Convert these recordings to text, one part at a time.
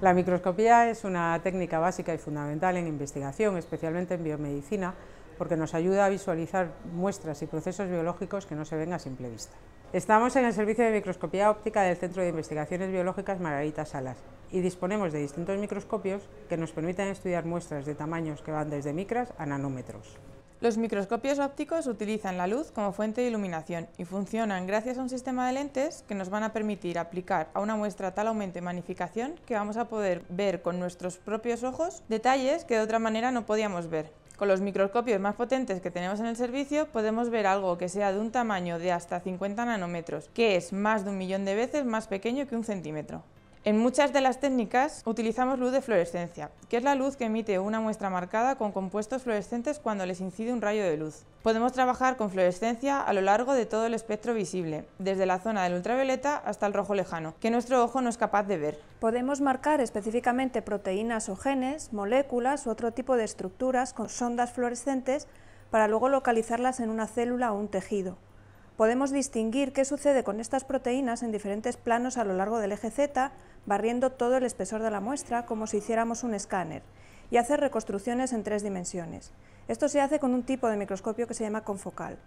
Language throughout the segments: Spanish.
La microscopía es una técnica básica y fundamental en investigación, especialmente en biomedicina, porque nos ayuda a visualizar muestras y procesos biológicos que no se ven a simple vista. Estamos en el servicio de microscopía óptica del Centro de Investigaciones Biológicas Margarita Salas y disponemos de distintos microscopios que nos permiten estudiar muestras de tamaños que van desde micras a nanómetros. Los microscopios ópticos utilizan la luz como fuente de iluminación y funcionan gracias a un sistema de lentes que nos van a permitir aplicar a una muestra tal aumento de magnificación que vamos a poder ver con nuestros propios ojos detalles que de otra manera no podíamos ver. Con los microscopios más potentes que tenemos en el servicio podemos ver algo que sea de un tamaño de hasta 50 nanómetros, que es más de un millón de veces más pequeño que un centímetro. En muchas de las técnicas utilizamos luz de fluorescencia, que es la luz que emite una muestra marcada con compuestos fluorescentes cuando les incide un rayo de luz. Podemos trabajar con fluorescencia a lo largo de todo el espectro visible, desde la zona del ultravioleta hasta el rojo lejano, que nuestro ojo no es capaz de ver. Podemos marcar específicamente proteínas o genes, moléculas u otro tipo de estructuras con sondas fluorescentes para luego localizarlas en una célula o un tejido podemos distinguir qué sucede con estas proteínas en diferentes planos a lo largo del eje Z, barriendo todo el espesor de la muestra como si hiciéramos un escáner, y hacer reconstrucciones en tres dimensiones. Esto se hace con un tipo de microscopio que se llama confocal.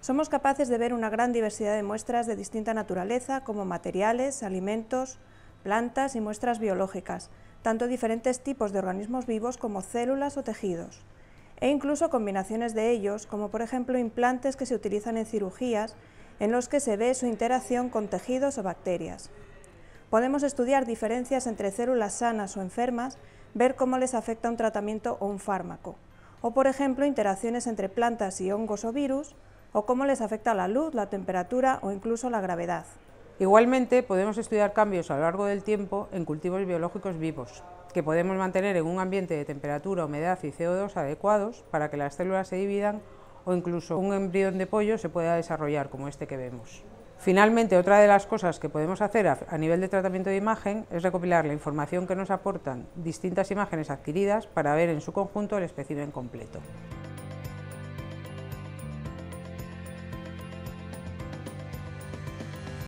Somos capaces de ver una gran diversidad de muestras de distinta naturaleza, como materiales, alimentos, plantas y muestras biológicas, tanto diferentes tipos de organismos vivos como células o tejidos e incluso combinaciones de ellos, como por ejemplo implantes que se utilizan en cirugías en los que se ve su interacción con tejidos o bacterias. Podemos estudiar diferencias entre células sanas o enfermas, ver cómo les afecta un tratamiento o un fármaco, o por ejemplo interacciones entre plantas y hongos o virus, o cómo les afecta la luz, la temperatura o incluso la gravedad. Igualmente, podemos estudiar cambios a lo largo del tiempo en cultivos biológicos vivos, que podemos mantener en un ambiente de temperatura, humedad y CO2 adecuados para que las células se dividan o incluso un embrión de pollo se pueda desarrollar, como este que vemos. Finalmente, otra de las cosas que podemos hacer a, nivel de tratamiento de imagen es recopilar la información que nos aportan distintas imágenes adquiridas para ver en su conjunto el espécimen completo.